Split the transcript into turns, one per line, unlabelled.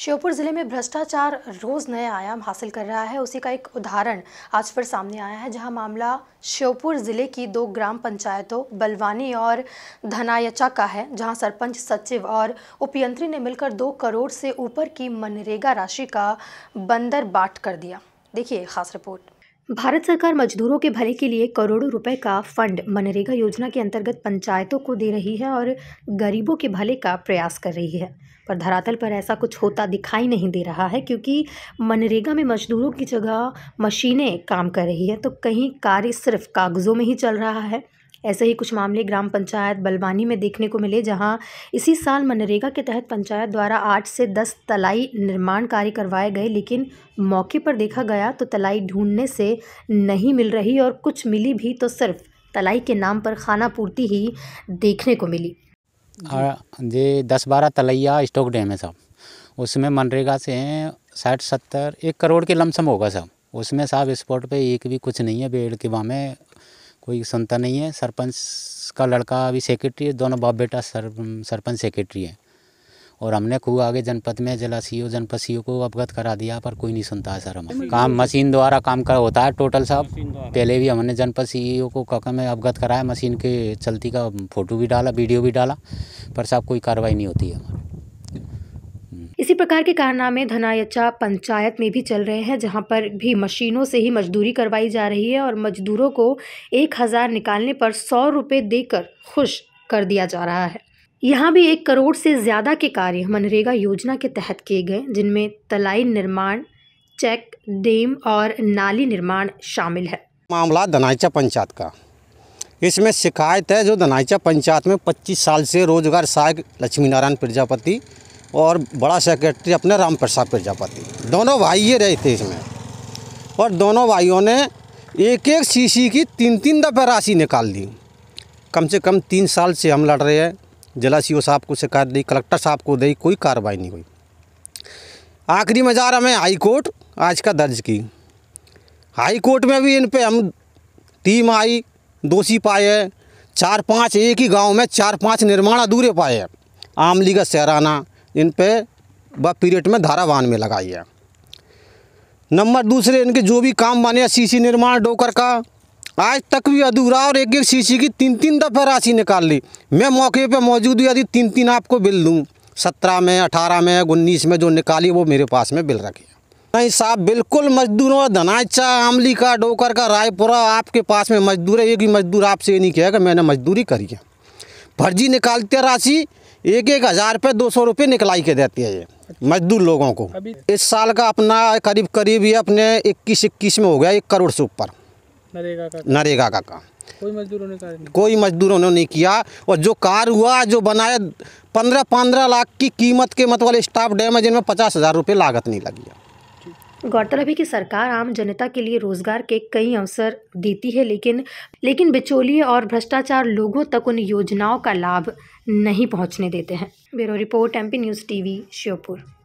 श्योपुर ज़िले में भ्रष्टाचार रोज़ नए आयाम हासिल कर रहा है उसी का एक उदाहरण आज फिर सामने आया है जहां मामला श्योपुर ज़िले की दो ग्राम पंचायतों बलवानी और धनायचा का है जहां सरपंच सचिव और उपयंत्री ने मिलकर दो करोड़ से ऊपर की मनरेगा राशि का बंदर बाट कर दिया देखिए खास रिपोर्ट भारत सरकार मजदूरों के भले के लिए करोड़ों रुपए का फंड मनरेगा योजना के अंतर्गत पंचायतों को दे रही है और गरीबों के भले का प्रयास कर रही है पर धरातल पर ऐसा कुछ होता दिखाई नहीं दे रहा है क्योंकि मनरेगा में मजदूरों की जगह मशीनें काम कर रही है तो कहीं कार्य सिर्फ कागज़ों में ही चल रहा है ऐसे ही कुछ मामले ग्राम पंचायत बलवानी में देखने को मिले जहां इसी साल मनरेगा के तहत पंचायत द्वारा आठ से दस तलाई निर्माण कार्य करवाए गए लेकिन मौके पर देखा गया तो तलाई ढूंढने से नहीं मिल रही और कुछ मिली भी तो सिर्फ तलाई के नाम पर खाना पूर्ति ही देखने को मिली
हाँ, ये दस बारह तलैया स्टॉक डैम है साहब उसमें मनरेगा से हैं साठ सत्तर एक करोड़ के लमसम होगा साहब उसमें साहब स्पॉट पे एक भी कुछ नहीं है बेड़ के वहाँ में कोई सुनता नहीं है सरपंच का लड़का अभी सेक्रेटरी है दोनों बाप बेटा सर सरपंच सेक्रेटरी है और हमने खूब आगे जनपद में जिला सी जनपद सी को अवगत करा दिया पर कोई नहीं सुनता है सर हम काम मशीन द्वारा काम का होता है टोटल साहब पहले भी हमने जनपद सी को कह में अवगत कराया मशीन के चलती का फोटो भी डाला वीडियो भी डाला पर साहब कोई कार्रवाई नहीं होती है
इसी प्रकार के कारनामे धनायचा पंचायत में भी चल रहे हैं जहां पर भी मशीनों से ही मजदूरी करवाई जा रही है और मजदूरों को एक हज़ार निकालने पर सौ रुपये देकर खुश कर दिया जा रहा है यहाँ भी एक करोड़ से ज़्यादा के कार्य मनरेगा योजना के तहत किए गए जिनमें तलाई निर्माण चेक डेम और नाली निर्माण शामिल है
मामला धनायचा पंचायत का इसमें शिकायत है जो धनायचा पंचायत में 25 साल से रोजगार सहायक लक्ष्मी नारायण प्रजापति और बड़ा सेक्रेटरी अपने राम प्रसाद प्रजापति दोनों भाई ये रहे थे इसमें और दोनों भाइयों ने एक एक सीसी की तीन तीन दफ़े राशि निकाल दी कम से कम तीन साल से हम लड़ रहे हैं जिला सी साहब को शिकायत दी कलेक्टर साहब को दी कोई कार्रवाई नहीं हुई आखिरी में जा रहा मैं हाई कोर्ट आज का दर्ज की हाई कोर्ट में भी इन पर हम टीम आई दोषी पाए हैं चार पांच एक ही गांव में चार पांच निर्माण अधूरे पाए हैं आमली का सहराना इन पर व पीरियड में धारा में लगाई है नंबर दूसरे इनके जो भी काम बने सीसी निर्माण डोकर का आज तक भी अधूरा और एक एक सीसी की तीन तीन दफ़े राशि निकाल ली मैं मौके पे मौजूद हुई यदि तीन तीन आपको बिल दूँ सत्रह में अठारह में उन्नीस में जो निकाली वो मेरे पास में बिल रखे नहीं साहब बिल्कुल मजदूरों धनाचा आमली का डोकर का रायपुरा आपके पास में मजदूर है एक ही मजदूर आपसे ये नहीं कहेगा मैंने मजदूरी करी है फर्जी निकालते राशि एक एक हज़ार रुपये दो सौ रुपये निकलाई के देती है ये मजदूर लोगों को इस साल का अपना करीब करीब ये अपने इक्कीस इक्कीस में हो गया एक करोड़ से ऊपर नरेगा का नरेगा का काम कोई मजदूरों ने कोई मजदूरों ने नहीं किया और जो कार हुआ जो बनाया पंद्रह पंद्रह लाख की कीमत के मतलब स्टाफ डैम है जिनमें पचास हज़ार रुपये लागत नहीं लगी
गौरतलब है कि सरकार आम जनता के लिए रोजगार के कई अवसर देती है लेकिन लेकिन बिचौलिए और भ्रष्टाचार लोगों तक उन योजनाओं का लाभ नहीं पहुंचने देते हैं bureau report MP news TV Sheopur